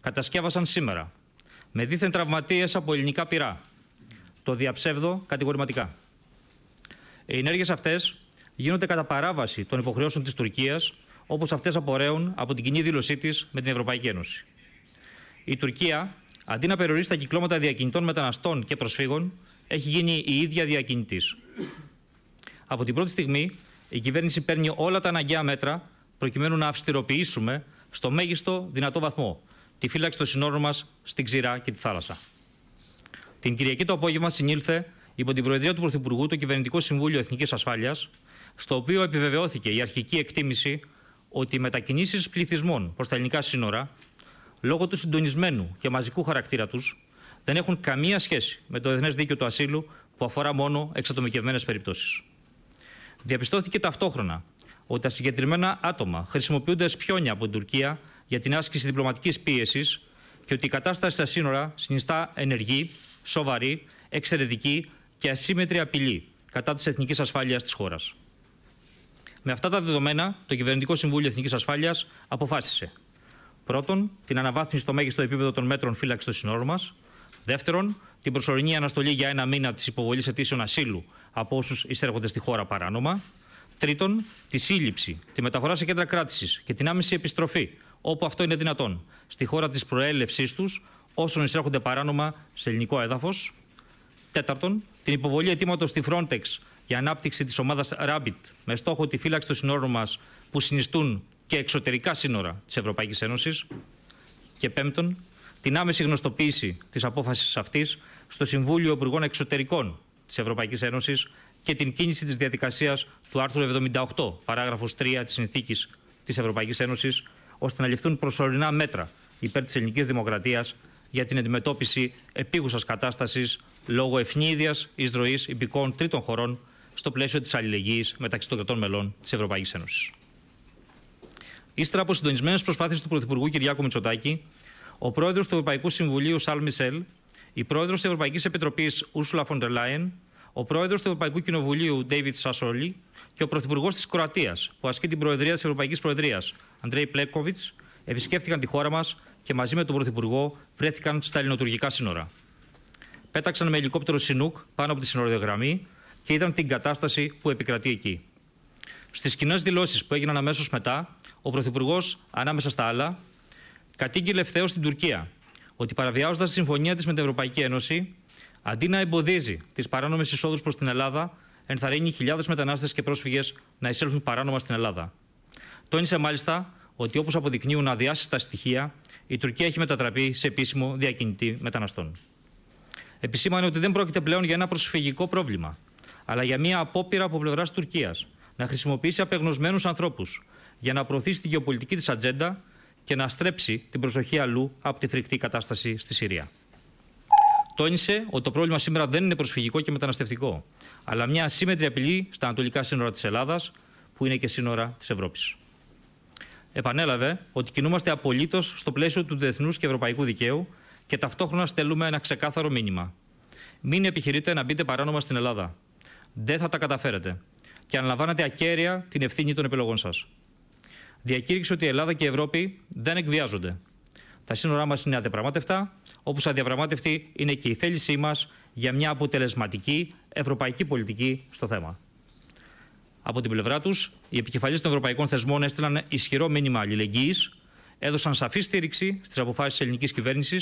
κατασκεύασαν σήμερα με δίθεν τραυματίες από ελληνικά πυρά. Το διαψεύδω κατηγορηματικά. Οι ενέργειες αυτές γίνονται κατά παράβαση των υποχρεώσεων της Τουρκίας, όπως αυτές απορρέουν από την κοινή δήλωσή της με την Ευρωπαϊκή Ένωση. Η Τουρκία, αντί να περιορίσει τα κυκλώματα διακινητών μεταναστών και προσφύγων, έχει γίνει η ίδια διακινητής. Από την πρώτη στιγμή, η κυβέρνηση παίρνει όλα τα αναγκαία μέτρα προκειμένου να αυστηροποιήσουμε στο μέγιστο δυνατό βαθμό τη φύλαξη των συνόρων μας στην ξηρά και τη θάλασσα. Την Κυριακή το απόγευμα συνήλθε υπό την Προεδρία του Πρωθυπουργού το Κυβερνητικό Συμβούλιο Εθνικής Ασφάλειας, στο οποίο επιβεβαιώθηκε η αρχική εκτίμηση ότι οι μετακινήσεις πληθυσμών προς τα ελληνικά σύνορα, λόγω του συντονισμένου και μαζικού χαρακτήρα τους, δεν έχουν καμία σχέση με το Διεθνές Δίκαιο του Ασύλου που αφορά μόνο εξατομικευμένες περιπτώσεις. Διαπιστώθηκε ταυτόχρονα ότι τα συγκεκριμένα άτομα χρησιμοποιούνται ως πιόνια από την Τουρκία για την άσκηση διπλωματικής πίεσης και ότι η κατάσταση στα σύνορα συνιστά ενεργή, σοβαρή, εξαιρετική και ασύμετρη απειλή κατά της εθνικής ασφάλειας της χώρας. Με αυτά τα δεδομένα, το Κυβερνητικό Συμβούλιο Εθνικής Ασφάλειας αποφάσισε. Πρώτον, την αναβάθμιση στο μέγιστο επίπεδο των μέτρων φύλαξης των συνόρων μας. Δεύτερον, την προσωρινή αναστολή για ένα μήνα της υποβολής αιτήσεων ασύλου από όσους εισέρχονται στη χώρα παράνομα. Τρίτον, τη σύλληψη, τη μεταφορά σε κέντρα κράτησης και την άμεση επιστροφή, όπου αυτό είναι δυνατόν, στη χώρα της προέλευσής τους όσων εισέρχονται παράνομα σε ελληνικό έδαφος. Τέταρτον, την υποβολή αιτήματος στη Frontex για ανάπτυξη της ομάδας Rabbit με στόχο τη φύλαξη των συνόρων μας που συνιστούν και εξωτερικά σύνορα της Ευρωπαϊκής Ένωσης. Και πέμπτον, την άμεση γνωστοποίηση της απόφασης αυτής στο Συμβούλιο Υπουργών Εξωτερικών της Ευρωπαϊκής Ένωσης και την κίνηση της διαδικασίας του άρθρου 78, παράγραφος 3 της συνθήκης της Ευρωπαϊκής Ένωσης, ώστε να ληφθούν προσωρινά μέτρα υπέρ της ελληνικής δημοκρατίας για την αντιμετώπιση επίγουσας κατάστασης λόγω ευνίδιας εισρωής υπηκών τρίτων χωρών στο πλαίσιο της αλληλεγγύης μεταξύ των κρατών μελών της Ευρωπαϊκής Ένωσης. Ύστερα από συντονισμένες προσπάθειες του Πρωθυπουργού Κυριάκου Μητσοτάκη, ο πρόεδρος του Ευρωπαϊκού Συμβουλίου Σαλ Μισελ, η πρόεδρος της Ευρωπαϊκής Επιτροπής Ούρσουλα Φοντερ Λάιεν, ο πρόεδρος του Ευρωπαϊκού Κοινοβουλίου, Ντέιβιτ Σασόλη και ο πρωθυπουργός της Κροατίας, που ασκεί την προεδρία της Ευρωπαϊκής Προεδρίας, Αντρέι Πλέκοβιτ, επισκέφτηκαν τη χώρα μας και μαζί με τον πρωθυπουργό βρέθηκαν στα ελληνοτουρκικά σύνορα. Πέταξαν με ελικόπτερο Σινούκ πάνω από τη συνοριογραμμή και είδαν την κατάσταση που επικρατεί εκεί. Στις κοινές δηλώσεις που έγιναν αμέσως μετά, ο πρωθυπουργός, ανάμεσα στα άλλα, κατήγγειλε ευθέως στην Τουρκία ότι παραβιάζοντας τη συμφωνία της με την Ευρωπαϊκή Ένωση, Αντί να εμποδίζει τις παράνομες εισόδους προς την Ελλάδα, ενθαρρύνει χιλιάδες μετανάστες και πρόσφυγες να εισέλθουν παράνομα στην Ελλάδα. Τόνισε μάλιστα ότι όπως αποδεικνύουν αδιάσυστα στοιχεία, η Τουρκία έχει μετατραπεί σε επίσημο διακινητή μεταναστών. Επισήμανε ότι δεν πρόκειται πλέον για ένα προσφυγικό πρόβλημα, αλλά για μια απόπειρα από πλευράς Τουρκίας να χρησιμοποιήσει απεγνωσμένους ανθρώπους για να προωθήσει τη γεωπολιτική της ατζέντα και να στρέψει την προσοχή αλλού από τη φρικτή κατάσταση στη Συρία. Τόνισε ότι το πρόβλημα σήμερα δεν είναι προσφυγικό και μεταναστευτικό, αλλά μια ασύμμετρη απειλή στα ανατολικά σύνορα της Ελλάδας, που είναι και σύνορα της Ευρώπης. Επανέλαβε ότι κινούμαστε απολύτως στο πλαίσιο του διεθνούς και ευρωπαϊκού δικαίου και ταυτόχρονα στελούμε ένα ξεκάθαρο μήνυμα. Μην επιχειρείτε να μπείτε παράνομα στην Ελλάδα. Δεν θα τα καταφέρετε. Και αναλαμβάνετε ακέραια την ευθύνη των επιλογών σας. Διακήρυξε ότι η Ελλάδα και η Ευρώπη δεν εκβιάζονται. Τα σύνορά μας είναι αδεπραγμάτευτα όπω αδιαπραγμάτευτη είναι και η θέλησή μας για μια αποτελεσματική ευρωπαϊκή πολιτική στο θέμα. Από την πλευρά τους, οι επικεφαλεί των ευρωπαϊκών θεσμών έστειλαν ισχυρό μήνυμα αλληλεγγύης, έδωσαν σαφή στήριξη στις αποφάσεις της ελληνικής κυβέρνησης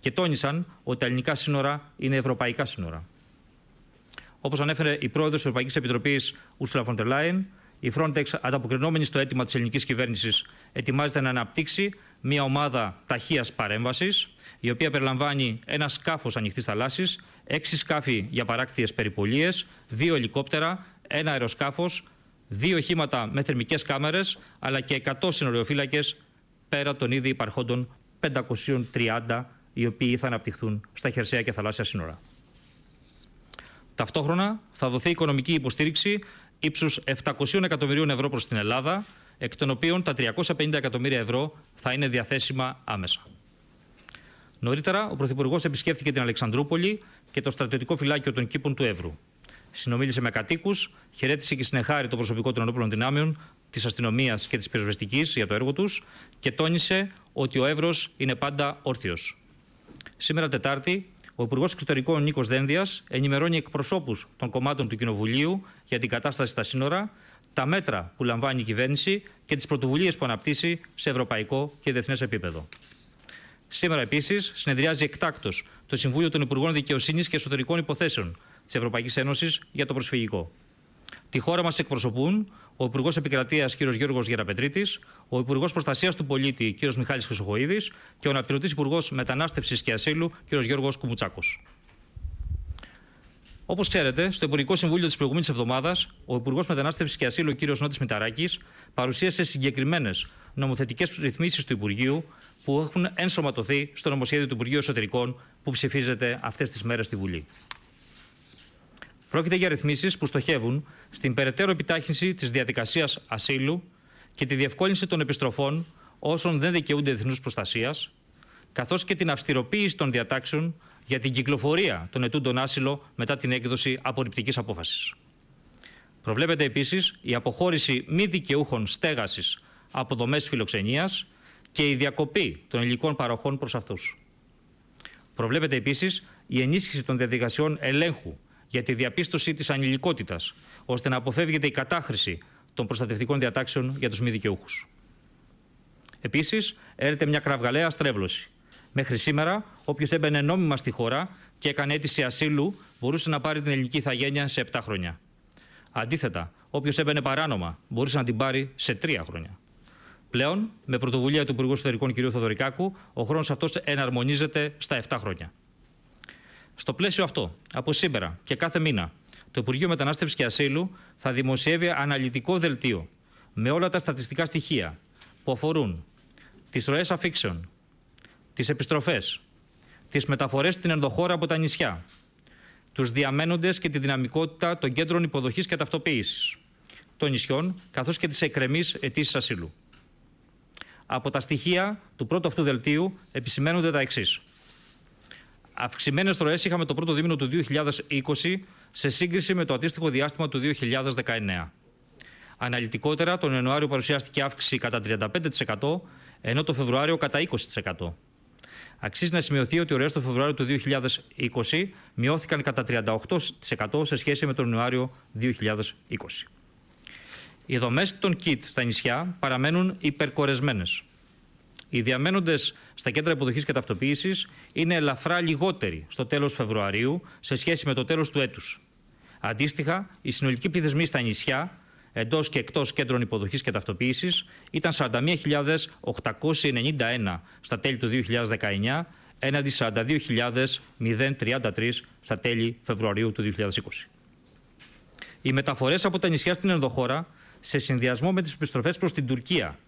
και τόνισαν ότι τα ελληνικά σύνορα είναι ευρωπαϊκά σύνορα. Όπως ανέφερε η πρόεδρος της Ευρωπαϊκής Επιτροπής, Ursula von der Leyen, η Frontex, ανταποκρινόμενη στο αίτημα της ελληνικής κυβέρνησης, ετοιμάζεται να αναπτύξει μια ομάδα ταχείας παρέμβασης, η οποία περιλαμβάνει ένα σκάφος ανοιχτής θαλάσσης, έξι σκάφη για παράκτιες περιπολίες, δύο ελικόπτερα, ένα αεροσκάφος, δύο οχήματα με θερμικές κάμερες, αλλά και 100 συνοριοφύλακες πέρα των ήδη υπαρχόντων 530 οι οποίοι θα αναπτυχθούν στα χερσαία και θαλάσσια σύνορα. Ταυτόχρονα θα δοθεί οικονομική υποστήριξη ύψους 700 εκατομμυρίων ευρώ προς την Ελλάδα εκ των οποίων τα 350 εκατομμύρια ευρώ θα είναι διαθέσιμα άμεσα. Νωρίτερα, ο Πρωθυπουργός επισκέφθηκε την Αλεξανδρούπολη και το στρατιωτικό φυλάκιο των κήπων του Εύρου. Συνομίλησε με κατοίκους, χαιρέτησε και συνεχάρη το προσωπικό των ενόπλων δυνάμεων, της αστυνομίας και της πυροσβεστικής για το έργο τους και τόνισε ότι ο Εύρος είναι πάντα όρθιος. Σήμερα Τετάρτη, ο Υπουργός Εξωτερικών Νίκος Δένδιας ενημερώνει εκπροσώπους των κομμάτων του Κοινοβουλίου για την κατάσταση στα σύνορα τα μέτρα που λαμβάνει η κυβέρνηση και τις πρωτοβουλίες που αναπτύσσει σε ευρωπαϊκό και διεθνές επίπεδο. Σήμερα, επίσης, συνεδριάζει εκτάκτος το Συμβούλιο των Υπουργών Δικαιοσύνης και Εσωτερικών Υποθέσεων της Ευρωπαϊκής Ένωσης για το προσφυγικό. Τη χώρα μας εκπροσωπούν ο Υπουργός Επικρατείας κ. Γιώργος Γεραπετρίτης, ο Υπουργός Προστασίας του Πολίτη κ. Μιχάλης Χρυσοχοίδης και ο Αναπληρωτής Υπουργός Μετανάστευσης και Ασύλου κ. Γιώργος Κουμουτσάκος. Όπως ξέρετε, στο Υπουργικό Συμβούλιο της προηγούμενης εβδομάδας, ο Υπουργός Μετανάστευσης και Ασύλου, κ. Νότης Μηταράκης, παρουσίασε συγκεκριμένες νομοθετικές ρυθμίσεις του Υπουργείου που έχουν ενσωματωθεί στο νομοσχέδιο του Υπουργείου Εσωτερικών που ψηφίζεται αυτές τις μέρες στη Βουλή. Πρόκειται για ρυθμίσεις που στοχεύουν στην περαιτέρω επιτάχυνση της διαδικασίας ασύλου και τη διευκόλυνση των επιστροφών όσων δεν δικαιούνται διεθνούς προστασίας, καθώς και την αυστηροποίηση των διατάξεων για την κυκλοφορία των ετούντων άσυλο μετά την έκδοση απορριπτικής απόφασης. Προβλέπεται επίσης η αποχώρηση μη δικαιούχων στέγασης από δομές φιλοξενίας και η διακοπή των υλικών παροχών προς αυτούς. Προβλέπεται επίσης η ενίσχυση των διαδικασιών ελέγχου για τη διαπίστωση της ανηλικότητας, ώστε να αποφεύγεται η κατάχρηση των προστατευτικών διατάξεων για τους μη δικαιούχους. Επίσης, έρεται μια κραυγαλαία στρέβλωση Μέχρι σήμερα, όποιος έμπαινε νόμιμα στη χώρα και έκανε αίτηση ασύλου μπορούσε να πάρει την ελληνική ηθαγένεια σε 7 χρόνια. Αντίθετα, όποιος έμπαινε παράνομα μπορούσε να την πάρει σε 3 χρόνια. Πλέον, με πρωτοβουλία του Υπουργού Εσωτερικών κ. Θοδωρικάκου, ο χρόνος αυτός εναρμονίζεται στα 7 χρόνια. Στο πλαίσιο αυτό, από σήμερα και κάθε μήνα, το Υπουργείο Μετανάστευσης και Ασύλου θα δημοσιεύει αναλυτικό δελτίο με όλα τα στατιστικά στοιχεία που αφορούν τις ροές αφήξεων, τις επιστροφές, τις μεταφορές στην ενδοχώρα από τα νησιά, τους διαμένοντες και τη δυναμικότητα των κέντρων υποδοχής και ταυτοποίησης των νησιών, καθώς και τις εκκρεμείς αιτήσεις ασύλου. Από τα στοιχεία του πρώτου αυτού δελτίου επισημαίνονται τα εξής. Αυξημένες τροές είχαμε το πρώτο δίμηνο του 2020 σε σύγκριση με το αντίστοιχο διάστημα του 2019. Αναλυτικότερα, τον Ιανουάριο παρουσιάστηκε αύξηση κατά 35%, ενώ το Φεβρουάριο κατά 20%. Αξίζει να σημειωθεί ότι ωραίε του Φεβρουάριο του 2020 μειώθηκαν κατά 38% σε σχέση με τον Ιανουάριο 2020. Οι δομές των ΚΙΤ στα νησιά παραμένουν υπερκορεσμένες. Οι διαμένοντες στα κέντρα υποδοχής και ταυτοποίησης είναι ελαφρά λιγότεροι στο τέλος Φεβρουαρίου σε σχέση με το τέλος του έτους. Αντίστοιχα, οι συνολικοί πληθυσμοί στα νησιά εντός και εκτός κέντρων υποδοχής και ταυτοποίησης ήταν 41.891 στα τέλη του 2019 έναντι 42.033 στα τέλη Φεβρουαρίου του 2020. Οι μεταφορές από τα νησιά στην ενδοχώρα, σε συνδυασμό με τις επιστροφές προς την Τουρκία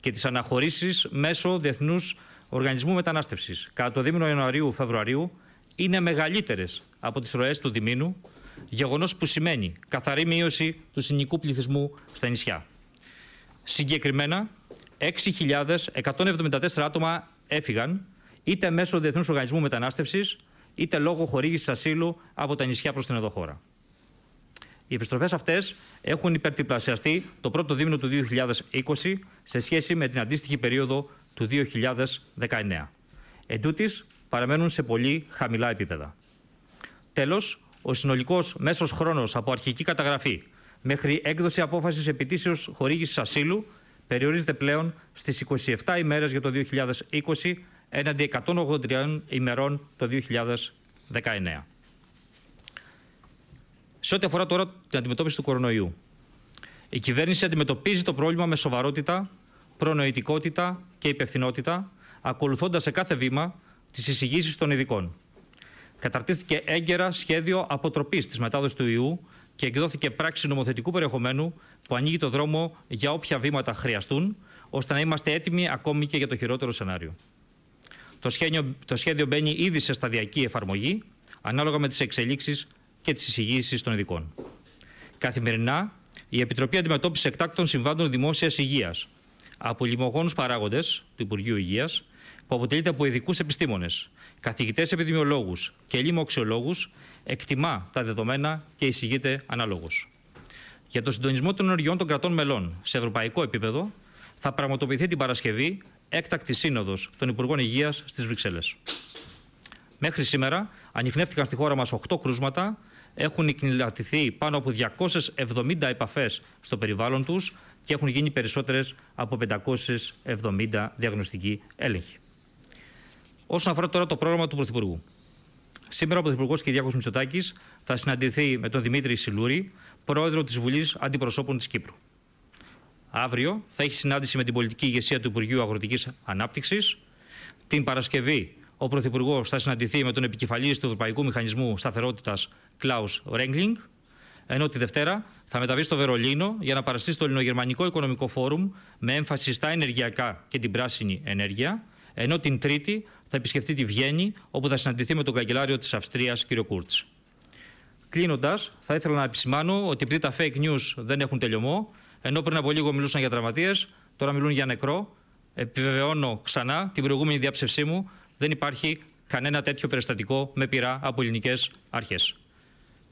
και τις αναχωρήσεις μέσω διεθνούς Οργανισμού μετανάστευσης, κατά το δίμηνο Ιανουαρίου-Φεβρουαρίου, είναι μεγαλύτερες από τις ροές του διμήνου, γεγονός που σημαίνει καθαρή μείωση του συνοικού πληθυσμού στα νησιά. Συγκεκριμένα, 6.174 άτομα έφυγαν είτε μέσω Διεθνούς Οργανισμού Μετανάστευσης είτε λόγω χορήγησης ασύλου από τα νησιά προς την εδώ Οι επιστροφές αυτές έχουν υπερτιπλασιαστεί το πρώτο δίμηνο του 2020 σε σχέση με την αντίστοιχη περίοδο του 2019. Εν παραμένουν σε πολύ χαμηλά επίπεδα. Τέλος, ο συνολικός μέσος χρόνος από αρχική καταγραφή μέχρι έκδοση απόφασης επιτήσεως χορήγησης ασύλου περιορίζεται πλέον στις 27 ημέρες για το 2020 έναντι 183 ημερών το 2019. Σε ό,τι αφορά τώρα την αντιμετώπιση του κορονοϊού, η κυβέρνηση αντιμετωπίζει το πρόβλημα με σοβαρότητα, προνοητικότητα και υπευθυνότητα, ακολουθώντας σε κάθε βήμα τις εισηγήσεις των ειδικών. Καταρτίστηκε έγκαιρα σχέδιο αποτροπής της μετάδοσης του ιού και εκδόθηκε πράξη νομοθετικού περιεχομένου που ανοίγει το δρόμο για όποια βήματα χρειαστούν, ώστε να είμαστε έτοιμοι ακόμη και για το χειρότερο σενάριο. Το σχέδιο, το σχέδιο μπαίνει ήδη σε σταδιακή εφαρμογή, ανάλογα με τις εξελίξεις και τις εισηγήσεις των ειδικών. Καθημερινά, η Επιτροπή Αντιμετώπισης Εκτάκτων Συμβάντων Δημόσιας Υγείας, από λιμογόνου παράγοντες του Υπουργείου Υγείας, που αποτελείται από ειδικούς επιστήμονες, καθηγητές επιδημιολόγους και λοιμοξιολόγους, εκτιμά τα δεδομένα και εισηγείται αναλόγως. Για το συντονισμό των ενεργειών των κρατών μελών σε ευρωπαϊκό επίπεδο, θα πραγματοποιηθεί την Παρασκευή έκτακτη σύνοδος των Υπουργών Υγείας στις Βρυξέλλες. Μέχρι σήμερα ανοιχνεύτηκαν στη χώρα μας 8 κρούσματα, έχουν εκνηλατηθεί πάνω από 270 επαφές στο περιβάλλον τους και έχουν γίνει περισσότερες από 570 διαγνωστικοί έλεγχοι. Όσον αφορά τώρα το πρόγραμμα του Πρωθυπουργού. Σήμερα ο Πρωθυπουργός Κυριάκος Μητσοτάκης θα συναντηθεί με τον Δημήτρη Σιλούρη, πρόεδρο της Βουλής Αντιπροσώπων της Κύπρου. Αύριο θα έχει συνάντηση με την πολιτική ηγεσία του Υπουργείου Αγροτικής Ανάπτυξης. Την Παρασκευή ο Πρωθυπουργός θα συναντηθεί με τον επικεφαλής του Ευρωπαϊκού Μηχανισμού Σταθερότητας, Κλάους Ρέγκλινγκ. Ενώ τη Δευτέρα θα μεταβεί στο Βερολίνο για να παραστεί στο Ελληνογερμανικό Οικονομικό Φόρουμ με έμφαση στα ενεργειακά και την πράσινη ενέργεια. Ενώ την Τρίτη θα επισκεφτεί τη Βιέννη, όπου θα συναντηθεί με τον καγκελάριο της Αυστρίας, κ. Κούρτ. Κλείνοντας, θα ήθελα να επισημάνω ότι επειδή τα fake news δεν έχουν τελειωμό, ενώ πριν από λίγο μιλούσαν για τραυματίες, τώρα μιλούν για νεκρό. Επιβεβαιώνω ξανά την προηγούμενη διάψευσή μου, δεν υπάρχει κανένα τέτοιο περιστατικό με πειρά από ελληνικές αρχές.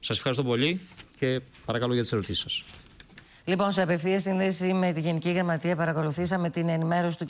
Σας ευχαριστώ πολύ και παρακαλώ για τις ερωτήσεις σας. Λοιπόν, σε απευθείας συνδέση με τη Γενική Γραμματεία παρακολουθήσαμε την ενημέρωση του